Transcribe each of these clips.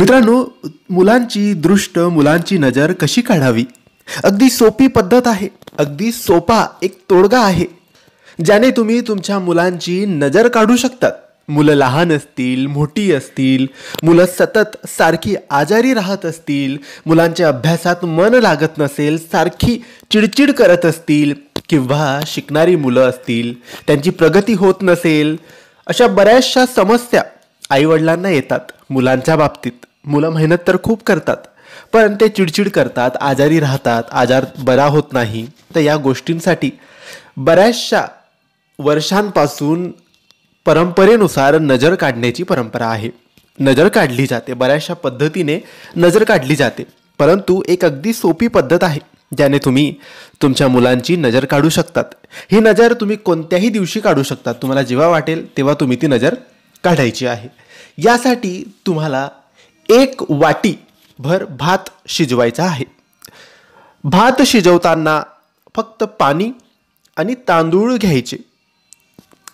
मित्रांनो मुलांची दृष्ट मुलांची नजर कशी काढावी अगदी सोपी पद्धत आहे अगदी सोपा एक तोडगा आहे ज्याने तुम्ही तुमच्या मुलांची नजर काढू शकतात मुलं लहान असतील मोठी असतील मुलं सतत सारखी आजारी राहत असतील मुलांच्या अभ्यासात मन लागत नसेल सारखी चिडचिड करत असतील किंवा शिकणारी मुलं असतील त्यांची प्रगती होत नसेल अशा बऱ्याचशा समस्या आईवडिलांना येतात मुलांच्या बाबतीत मुलं मेहनत तर खूप करतात पण ते चिडचिड करतात आजारी राहतात आजार बरा होत नाही तर या गोष्टींसाठी बऱ्याचशा वर्षांपासून परंपरेनुसार नजर काढण्याची परंपरा आहे नजर काढली जाते बऱ्याचशा पद्धतीने नजर काढली जाते परंतु एक अगदी सोपी पद्धत आहे ज्याने तुम्ही तुमच्या मुलांची नजर काढू शकतात ही नजर तुम्ही कोणत्याही दिवशी काढू शकतात तुम्हाला जेव्हा वाटेल तेव्हा तुम्ही ती नजर काढायची आहे यासाठी तुम्हाला एक वाटी भर भात शिजवायचा आहे भात शिजवताना फक्त पाणी आणि तांदूळ घ्यायचे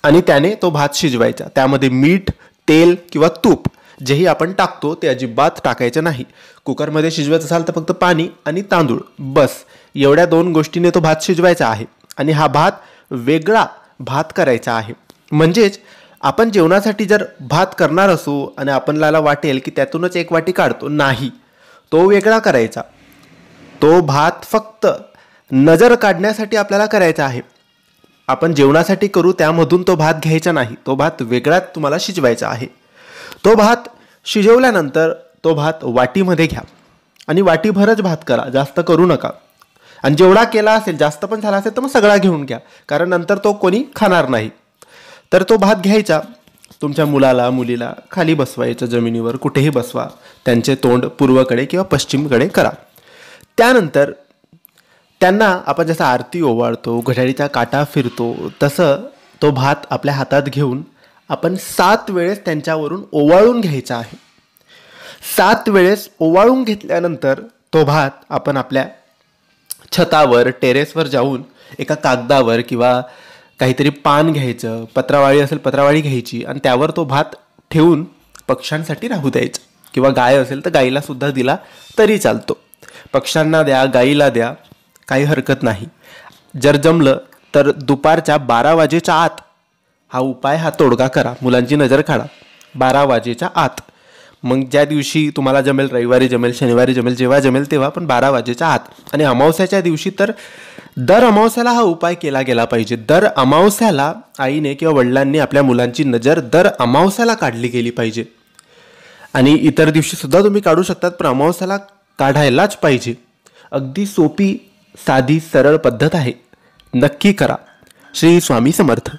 आणि त्याने तो भात शिजवायचा त्यामध्ये मीठ तेल किंवा तूप जेही आपण टाकतो ते अजिबात टाकायचं नाही कुकरमध्ये शिजवायचं असाल तर फक्त पाणी आणि तांदूळ बस एवढ्या दोन गोष्टीने तो भात शिजवायचा आहे आणि हा भात वेगळा भात करायचा आहे म्हणजेच आपण जेवणासाठी जर भात करणार असू आणि लाला वाटेल की त्यातूनच एक वाटी काढतो नाही तो वेगळा करायचा तो भात फक्त नजर काढण्यासाठी आपल्याला करायचा आहे आपण जेवणासाठी करू त्यामधून तो भात घ्यायचा नाही तो भात वेगळा तुम्हाला शिजवायचा आहे तो भात शिजवल्यानंतर तो भात वाटीमध्ये घ्या आणि वाटीभरच भात करा जास्त करू नका आणि जेवढा केला असेल जास्त पण झाला असेल तर मग सगळा घेऊन घ्या कारण नंतर तो कोणी खाणार नाही तर तो भात घ्यायचा तुमच्या मुलाला मुलीला खाली बसवायचं जमिनीवर कुठेही बसवा त्यांचे तोंड पूर्वकडे किंवा पश्चिमकडे करा त्यानंतर त्यांना आपण जसं आरती ओवाळतो घड्याळीचा काटा फिरतो तसं तो भात आपल्या हातात घेऊन आपण सात वेळेस त्यांच्यावरून ओवाळून घ्यायचा आहे सात वेळेस ओवाळून घेतल्यानंतर तो भात आपण आपल्या छतावर टेरेसवर जाऊन एका कागदावर किंवा काहीतरी पान घ्यायचं पत्रावाळी असेल पत्रावाळी घ्यायची आणि त्यावर तो भात ठेवून पक्ष्यांसाठी राहू द्यायचं किंवा गाय असेल तर गाईला सुद्धा दिला तरी चालतो पक्ष्यांना द्या गाईला द्या काही हरकत नाही जर जमलं तर दुपारच्या बारा वाजेच्या आत हा उपाय हा तोडगा करा मुलांची नजर काढा बारा वाजेच्या आत मग ज्या दिवशी तुम्हाला जमेल रविवारी जमेल शनिवारी जमेल जेव्हा जमेल तेव्हा पण बारा वाजेच्या आत आणि अमावस्याच्या दिवशी तर दर अमावस्याला हा उपाय केला गेला पाहिजे दर अमावस्याला आईने किंवा वडिलांनी आपल्या मुलांची नजर दर अमावस्याला काढली गेली पाहिजे आणि इतर दिवशीसुद्धा तुम्ही काढू शकतात पण अमावस्याला काढायलाच पाहिजे अगदी सोपी साधी सरळ पद्धत आहे नक्की करा श्री स्वामी समर्थ